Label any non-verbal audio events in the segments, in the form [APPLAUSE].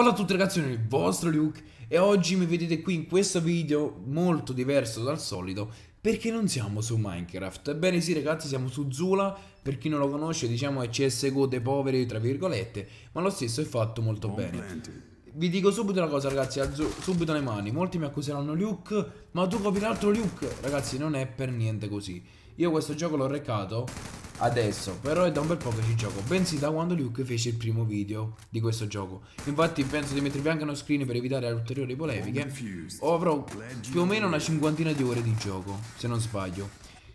Ciao a tutti ragazzi, sono il vostro Luke e oggi mi vedete qui in questo video molto diverso dal solito perché non siamo su Minecraft. Ebbene sì ragazzi, siamo su Zula, per chi non lo conosce diciamo è CSGO dei poveri tra virgolette, ma lo stesso è fatto molto bene. Vi dico subito una cosa ragazzi, alzo subito le mani, molti mi accuseranno Luke, ma tu copi l'altro Luke. Ragazzi non è per niente così. Io questo gioco l'ho recato adesso, però è da un bel po' che ci gioco, bensì da quando Luke fece il primo video di questo gioco. Infatti penso di mettervi anche uno screen per evitare ulteriori polemiche, o avrò più o meno una cinquantina di ore di gioco, se non sbaglio.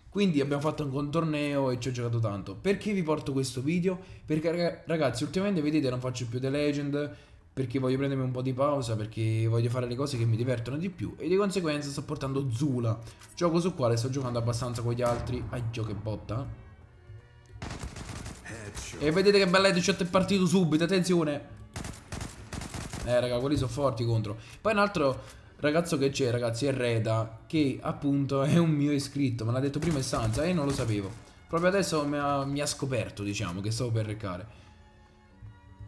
Quindi abbiamo fatto anche un torneo e ci ho giocato tanto. Perché vi porto questo video? Perché ragazzi, ultimamente vedete non faccio più The Legend, perché voglio prendermi un po' di pausa, perché voglio fare le cose che mi divertono di più e di conseguenza sto portando Zula, gioco sul quale sto giocando abbastanza con gli altri. Ai, Aglio che botta! E vedete che bella headshot è partito subito, attenzione. Eh, raga, quelli sono forti contro. Poi un altro ragazzo che c'è, ragazzi, è Reda, che appunto è un mio iscritto, me l'ha detto prima istanza e io non lo sapevo. Proprio adesso mi ha, mi ha scoperto, diciamo, che stavo per recare.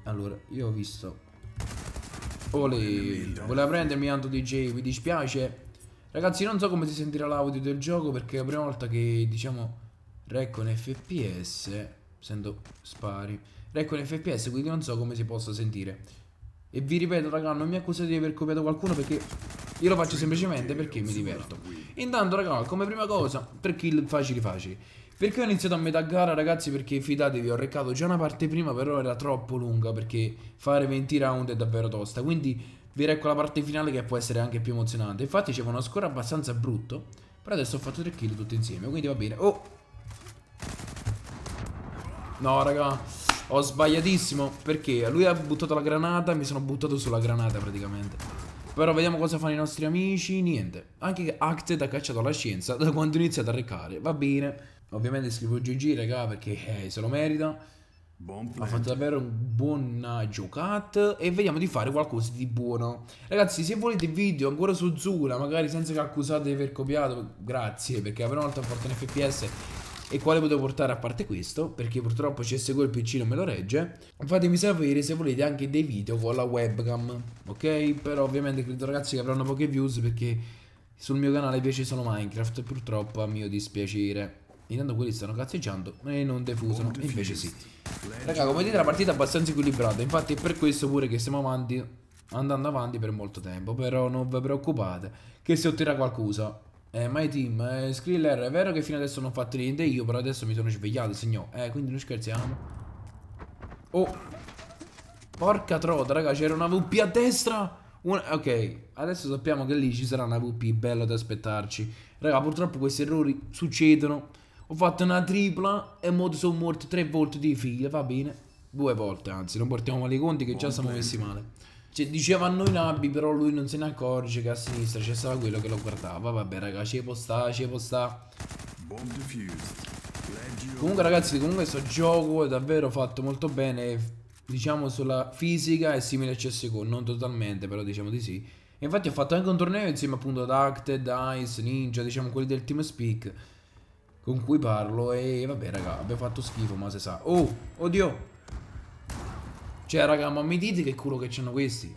Allora, io ho visto... Ole, voleva prendermi Anto DJ, mi dispiace. Ragazzi, non so come si sentirà l'audio del gioco perché è la prima volta che, diciamo, recco in FPS. Sento spari. Recco in FPS, quindi non so come si possa sentire. E vi ripeto, raga, non mi accusate di aver copiato qualcuno perché io lo faccio semplicemente perché mi diverto. Intanto, raga, come prima cosa, 3 kill facili facili. Perché ho iniziato a metà gara, ragazzi? Perché fidatevi, ho reccato già una parte prima, però era troppo lunga perché fare 20 round è davvero tosta. Quindi vi recco la parte finale che può essere anche più emozionante. Infatti c'è uno score abbastanza brutto, però adesso ho fatto 3 kill tutti insieme, quindi va bene. Oh! No, raga, ho sbagliatissimo. Perché lui ha buttato la granata e mi sono buttato sulla granata praticamente. Però vediamo cosa fanno i nostri amici. Niente. Anche Acted ha cacciato la scienza da quando ho iniziato a recare. Va bene. Ovviamente scrivo GG, raga, perché eh, se lo merita. Buon ha fatto davvero un buon giocata e vediamo di fare qualcosa di buono. Ragazzi, se volete video ancora su Zula, magari senza che accusate di aver copiato, grazie, perché per una volta Fortnite FPS e quale potevo portare a parte questo, perché purtroppo CSGO il PC non me lo regge. Fatemi sapere se volete anche dei video con la webcam, ok? Però ovviamente credo ragazzi che avranno poche views perché sul mio canale piace solo Minecraft, purtroppo a mio dispiacere. Intanto quelli stanno cazzeggiando e non defusano, e invece sì. Raga, come vedete la partita è abbastanza equilibrata, infatti è per questo pure che stiamo avanti andando avanti per molto tempo. Però non vi preoccupate che si otterrà qualcosa. Eh, my team, eh, Skriller, è vero che fino adesso non ho fatto niente io, però adesso mi sono svegliato, signor. Eh, quindi non scherziamo. Oh. Porca trota, raga, c'era una VP a destra. Una... Ok, adesso sappiamo che lì ci sarà una VP, bello da aspettarci. Raga, purtroppo questi errori succedono. Ho fatto una tripla e mo sono morto tre volte di figlia, va bene. Due volte, anzi, non portiamo male i conti che già siamo messi male. Cioè, diceva a noi Nabi, però lui non se ne accorge che a sinistra c'è stato quello che lo guardava. Vabbè, raga, ci può sta, ci può sta. Comunque, ragazzi, comunque questo gioco è davvero fatto molto bene. Diciamo sulla fisica è simile a CSGO, non totalmente, però diciamo di sì. E infatti ho fatto anche un torneo insieme appunto ad Acted, Ice, Ninja, diciamo quelli del Team Speak con cui parlo e vabbè raga, abbiamo fatto schifo, ma se sa. Oh, oddio! Cioè, raga, ma mi dite che culo che c'hanno questi?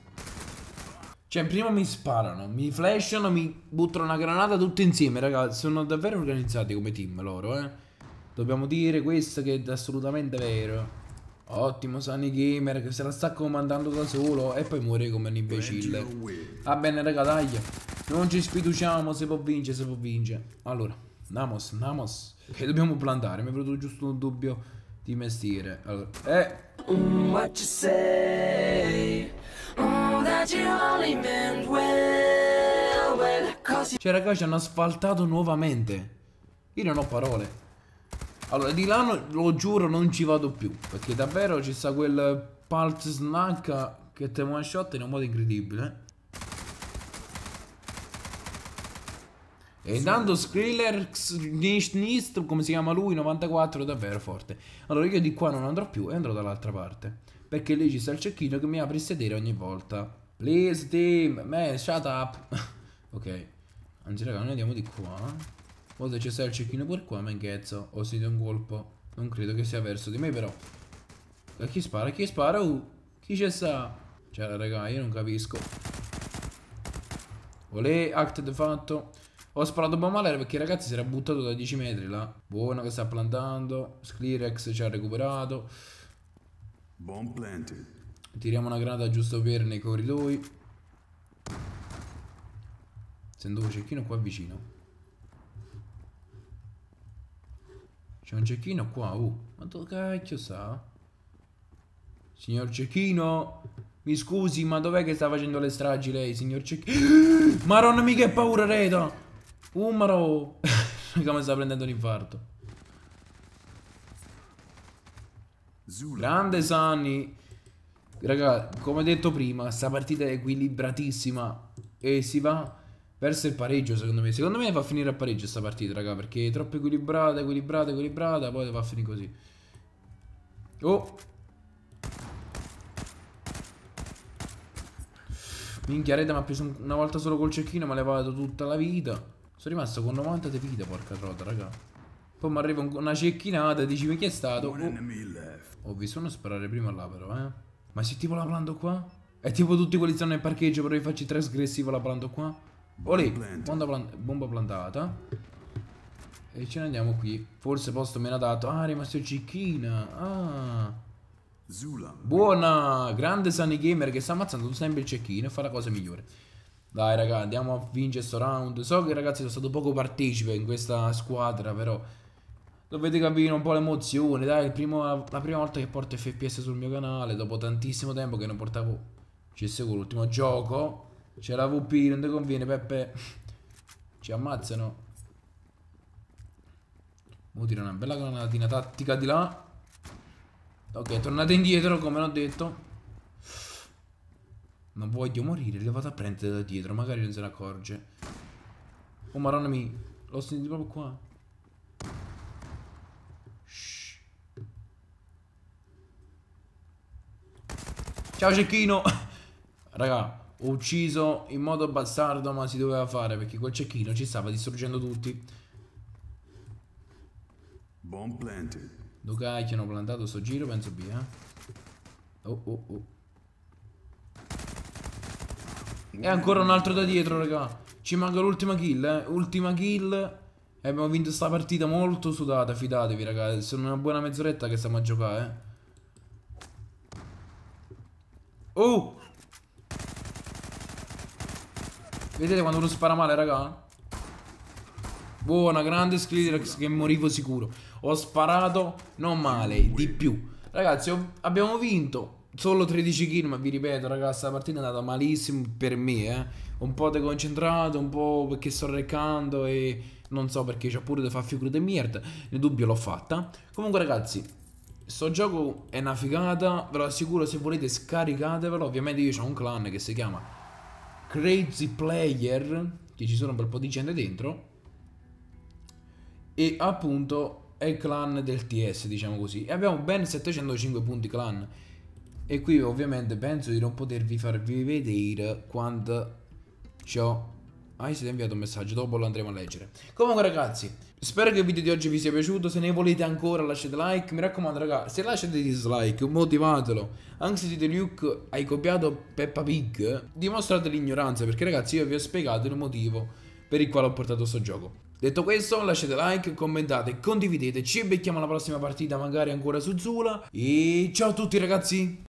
Cioè, prima mi sparano, mi flashano, mi buttano una granata tutti insieme, raga. Sono davvero organizzati come team loro, eh. Dobbiamo dire questo che è assolutamente vero. Ottimo Sunny Gamer che se la sta comandando da solo e poi muore come un imbecille. Va bene raga, dai. Non ci sfiduciamo, se può vincere, se può vincere. Allora, Namos, Namos. Che dobbiamo plantare? Mi è venuto giusto un dubbio di mestiere. Allora, eh what you say. Oh, that you only meant well, well, cause you... Cioè, ragazzi, ci hanno asfaltato nuovamente. Io non ho parole. Allora, di là lo giuro non ci vado più. Perché davvero ci sta quel pulse snack che te one shot in un modo incredibile. E intanto Skrillex, come si chiama lui, 94, davvero forte. Allora io di qua non andrò più e andrò dall'altra parte. Perché lì ci sta il cecchino che mi apre il sedere ogni volta. Please team, man, shut up. [LAUGHS] ok. Anzi raga, noi andiamo di qua. Volta ci sta il cecchino pure qua, ma O si dà un colpo. Non credo che sia verso di me però. E chi spara? chi spara? Uh, chi c'è sta? Cioè raga, io non capisco. Olè, act fatto. Ho sparato a male perché il ragazzo si era buttato da 10 metri là. Buono che sta plantando. Sclirex ci ha recuperato. Buon planting. Tiriamo una granata giusto per nei corridoi. Sento un cecchino qua vicino. C'è un cecchino qua, uh. Ma dove cacchio sta? Signor cecchino! Mi scusi, ma dov'è che sta facendo le stragi lei, signor cecchino? [GASPS] Maronna mica paura, Reda! Umaro! [LAUGHS] Mica mi sta prendendo l'infarto. Grande Sani. Raga, come detto prima, sta partita è equilibratissima. E si va verso il pareggio, secondo me. Secondo me va a finire a pareggio sta partita, raga, perché è troppo equilibrata, equilibrata, equilibrata. Poi va a finire così. Oh! Minchia, Reda mi ha preso una volta solo col cecchino, ma ha levato tutta la vita. Sono rimasto con 90 di vita, porca trota, raga. Poi mi arriva una cecchinata e dici chi è stato? Oh. Ho visto uno sparare prima là però, eh. Ma se tipo la planto qua? È tipo tutti quelli stanno nel parcheggio, però io faccio trasgressivo la planto qua. Olè, plant bomba plantata. E ce ne andiamo qui. Forse posto meno adatto. Ah, è rimasto cicchina. Ah. Zula. Buona! Grande Sunny Gamer che sta ammazzando sempre il cecchino e fa la cosa migliore. Dai raga, andiamo a vincere sto round. So che ragazzi sono stato poco partecipe in questa squadra, però dovete capire un po' l'emozione. Dai, primo, la prima volta che porto FPS sul mio canale, dopo tantissimo tempo che non portavo CSGO, l'ultimo gioco. C'è la VP, non ti conviene, Peppe. [LAUGHS] Ci ammazzano. Mo tirare una bella granatina tattica di là. Ok, tornate indietro, come l'ho detto. Non voglio morire, le vado a prendere da dietro, magari non se ne accorge. Oh madonna mi, l'ho sentito proprio qua. Shh. Ciao cecchino! Raga, ho ucciso in modo bastardo ma si doveva fare perché quel cecchino ci stava distruggendo tutti. Buon planted. Dove cacchio hanno plantato sto giro penso B, eh? Oh oh oh. E ancora un altro da dietro, raga. Ci manca l'ultima kill, eh. Ultima kill. E eh, abbiamo vinto sta partita molto sudata, fidatevi, raga. Sono una buona mezz'oretta che stiamo a giocare, eh. Oh! Vedete quando uno spara male, raga? Buona, grande Skrillex che morivo sicuro. Ho sparato non male, di più. Ragazzi, abbiamo vinto solo 13 kg, ma vi ripeto, ragazzi, la partita è andata malissimo per me, eh. Un po' deconcentrato, un po' perché sto recando e non so perché c'ho pure da fare figura di merda. Nel dubbio l'ho fatta. Comunque, ragazzi, sto gioco è una figata, ve lo assicuro, se volete scaricatevelo. Ovviamente io ho un clan che si chiama Crazy Player, che ci sono un bel po' di gente dentro. E appunto è il clan del TS, diciamo così. E abbiamo ben 705 punti clan e qui ovviamente penso di non potervi farvi vedere quando ciò Ah, siete inviato un messaggio, dopo lo andremo a leggere. Comunque ragazzi, spero che il video di oggi vi sia piaciuto, se ne volete ancora lasciate like, mi raccomando ragazzi, se lasciate dislike, motivatelo. Anche se dite Luke hai copiato Peppa Pig, dimostrate l'ignoranza, perché ragazzi io vi ho spiegato il motivo per il quale ho portato questo gioco. Detto questo, lasciate like, commentate, condividete, ci becchiamo alla prossima partita magari ancora su Zula e ciao a tutti ragazzi!